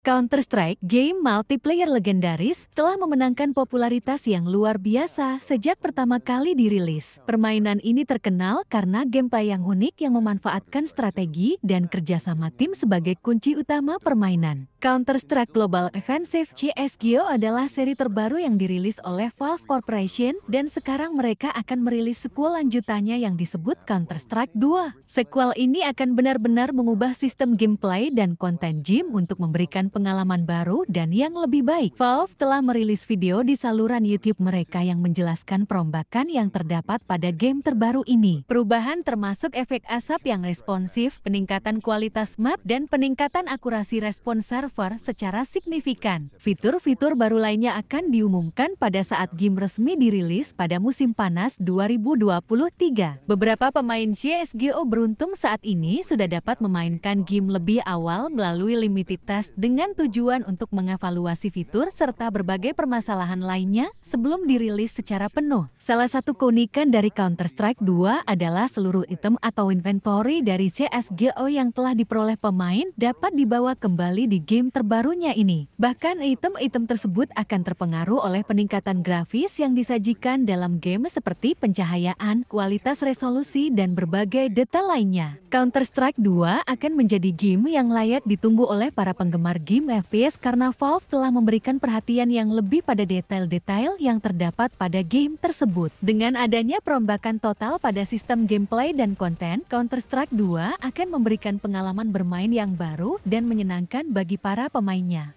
Counter-Strike game multiplayer legendaris telah memenangkan popularitas yang luar biasa sejak pertama kali dirilis. Permainan ini terkenal karena gameplay yang unik yang memanfaatkan strategi dan kerjasama tim sebagai kunci utama permainan. Counter-Strike Global Offensive CSGO adalah seri terbaru yang dirilis oleh Valve Corporation dan sekarang mereka akan merilis sequel lanjutannya yang disebut Counter-Strike 2. Sequel ini akan benar-benar mengubah sistem gameplay dan konten gym untuk memberikan pengalaman baru dan yang lebih baik. Valve telah merilis video di saluran YouTube mereka yang menjelaskan perombakan yang terdapat pada game terbaru ini. Perubahan termasuk efek asap yang responsif, peningkatan kualitas map, dan peningkatan akurasi respon server server secara signifikan. Fitur-fitur baru lainnya akan diumumkan pada saat game resmi dirilis pada musim panas 2023. Beberapa pemain CSGO beruntung saat ini sudah dapat memainkan game lebih awal melalui limited test dengan tujuan untuk mengevaluasi fitur serta berbagai permasalahan lainnya sebelum dirilis secara penuh. Salah satu keunikan dari Counter-Strike 2 adalah seluruh item atau inventory dari CSGO yang telah diperoleh pemain dapat dibawa kembali di game game terbarunya ini. Bahkan item-item tersebut akan terpengaruh oleh peningkatan grafis yang disajikan dalam game seperti pencahayaan, kualitas resolusi, dan berbagai detail lainnya. Counter-Strike 2 akan menjadi game yang layak ditunggu oleh para penggemar game FPS karena Valve telah memberikan perhatian yang lebih pada detail-detail yang terdapat pada game tersebut. Dengan adanya perombakan total pada sistem gameplay dan konten, Counter-Strike 2 akan memberikan pengalaman bermain yang baru dan menyenangkan bagi para para pemainnya.